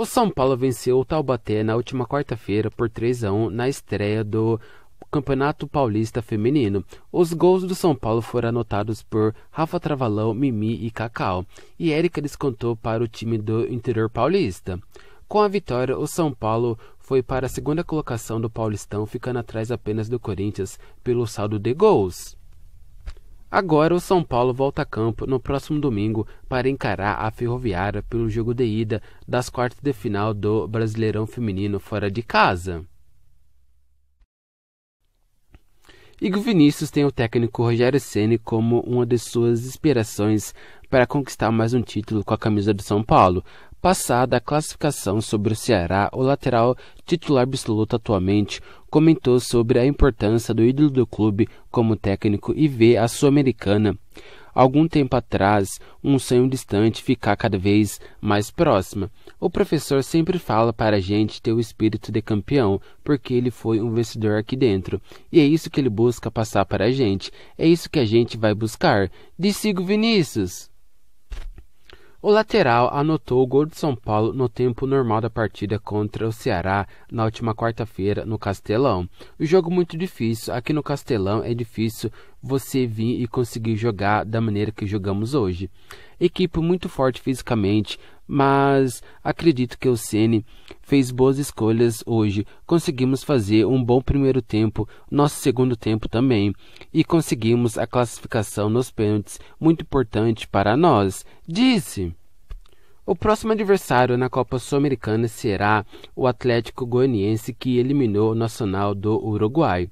O São Paulo venceu o Taubaté na última quarta-feira por 3 a 1 na estreia do Campeonato Paulista Feminino. Os gols do São Paulo foram anotados por Rafa Travalão, Mimi e Cacau, e Érica descontou para o time do interior paulista. Com a vitória, o São Paulo foi para a segunda colocação do Paulistão, ficando atrás apenas do Corinthians pelo saldo de gols. Agora o São Paulo volta a campo no próximo domingo para encarar a Ferroviária pelo jogo de ida das quartas de final do Brasileirão Feminino fora de casa. e que o Vinícius tem o técnico Rogério Ceni como uma de suas inspirações para conquistar mais um título com a camisa do São Paulo, Passada a classificação sobre o Ceará, o lateral titular absoluto atualmente comentou sobre a importância do ídolo do clube como técnico e vê a Sul-Americana. Algum tempo atrás, um sonho distante ficar cada vez mais próxima. O professor sempre fala para a gente ter o espírito de campeão, porque ele foi um vencedor aqui dentro. E é isso que ele busca passar para a gente. É isso que a gente vai buscar. de Sigo Vinícius. O lateral anotou o gol de São Paulo no tempo normal da partida contra o Ceará na última quarta-feira no Castelão. O jogo muito difícil. Aqui no Castelão é difícil você vir e conseguir jogar da maneira que jogamos hoje. Equipe muito forte fisicamente, mas acredito que o Ceni fez boas escolhas hoje. Conseguimos fazer um bom primeiro tempo, nosso segundo tempo também, e conseguimos a classificação nos pênaltis, muito importante para nós. Disse. O próximo adversário na Copa Sul-Americana será o Atlético Goianiense que eliminou o Nacional do Uruguai.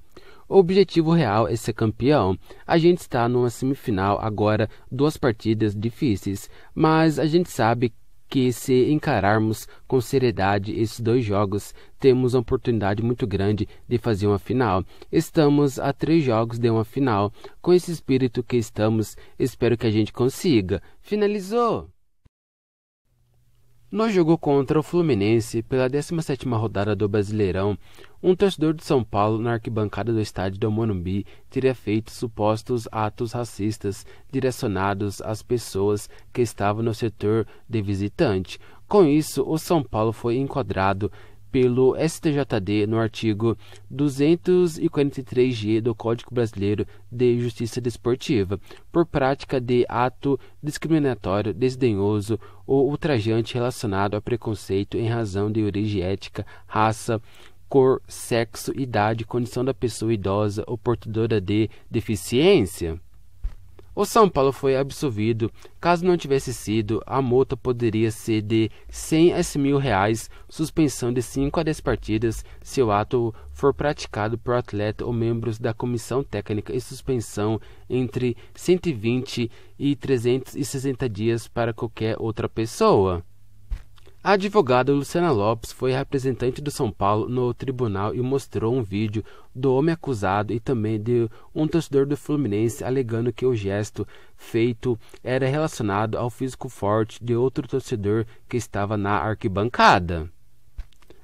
O objetivo real é ser campeão. A gente está numa semifinal agora, duas partidas difíceis, mas a gente sabe que se encararmos com seriedade esses dois jogos, temos uma oportunidade muito grande de fazer uma final. Estamos a três jogos de uma final. Com esse espírito que estamos, espero que a gente consiga. Finalizou! No jogo contra o Fluminense pela 17ª rodada do Brasileirão. Um torcedor de São Paulo na arquibancada do estádio do Morumbi teria feito supostos atos racistas direcionados às pessoas que estavam no setor de visitante. Com isso, o São Paulo foi enquadrado pelo STJD no artigo 243G do Código Brasileiro de Justiça Desportiva, por prática de ato discriminatório, desdenhoso ou ultrajante relacionado a preconceito em razão de origem ética, raça, cor, sexo, idade, condição da pessoa idosa ou portadora de deficiência. O São Paulo foi absolvido. Caso não tivesse sido, a multa poderia ser de 100 a 100 mil reais, suspensão de 5 a 10 partidas, se o ato for praticado por atleta ou membros da comissão técnica e suspensão entre 120 e 360 dias para qualquer outra pessoa. A advogada Luciana Lopes foi representante do São Paulo no tribunal e mostrou um vídeo do homem acusado e também de um torcedor do Fluminense alegando que o gesto feito era relacionado ao físico forte de outro torcedor que estava na arquibancada.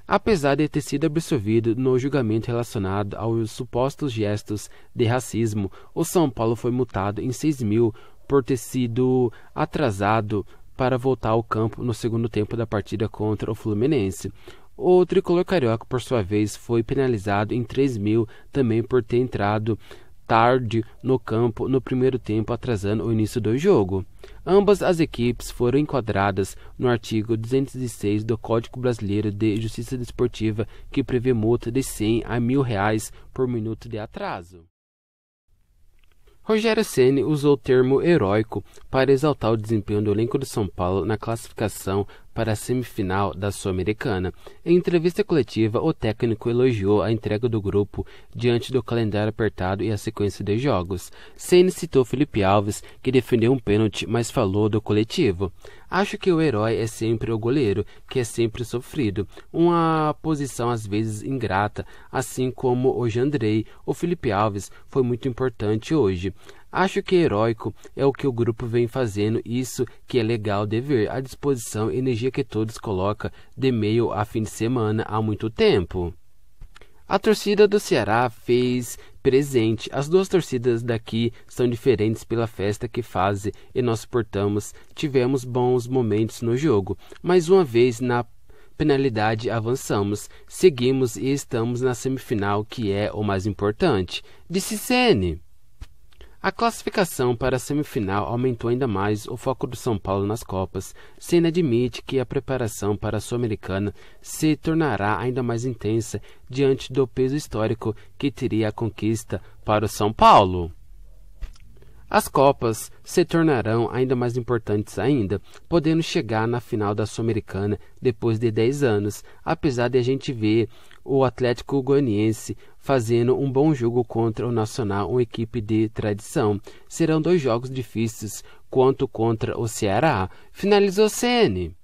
Apesar de ter sido absolvido no julgamento relacionado aos supostos gestos de racismo, o São Paulo foi multado em 6 mil por ter sido atrasado para voltar ao campo no segundo tempo da partida contra o Fluminense. O tricolor carioca, por sua vez, foi penalizado em 3 mil também por ter entrado tarde no campo no primeiro tempo, atrasando o início do jogo. Ambas as equipes foram enquadradas no artigo 206 do Código Brasileiro de Justiça Desportiva, que prevê multa de 100 a mil reais por minuto de atraso. Rogério Ceni usou o termo heróico para exaltar o desempenho do elenco de São Paulo na classificação para a semifinal da Sul-Americana. Em entrevista coletiva, o técnico elogiou a entrega do grupo diante do calendário apertado e a sequência de jogos. Ceni citou Felipe Alves, que defendeu um pênalti, mas falou do coletivo. Acho que o herói é sempre o goleiro, que é sempre sofrido, uma posição às vezes ingrata, assim como hoje Andrei o Felipe Alves foi muito importante hoje. Acho que heróico é o que o grupo vem fazendo, isso que é legal de ver, a disposição e energia que todos colocam de meio a fim de semana há muito tempo. A torcida do Ceará fez presente. As duas torcidas daqui são diferentes pela festa que fazem e nós portamos. Tivemos bons momentos no jogo. Mais uma vez na penalidade avançamos, seguimos e estamos na semifinal que é o mais importante. Disse Sene. A classificação para a semifinal aumentou ainda mais o foco do São Paulo nas Copas. Senna admite que a preparação para a Sul-Americana se tornará ainda mais intensa diante do peso histórico que teria a conquista para o São Paulo. As Copas se tornarão ainda mais importantes ainda, podendo chegar na final da Sul-Americana depois de 10 anos, apesar de a gente ver o Atlético Goianiense, fazendo um bom jogo contra o Nacional, uma equipe de tradição. Serão dois jogos difíceis, quanto contra o Ceará. Finalizou CN.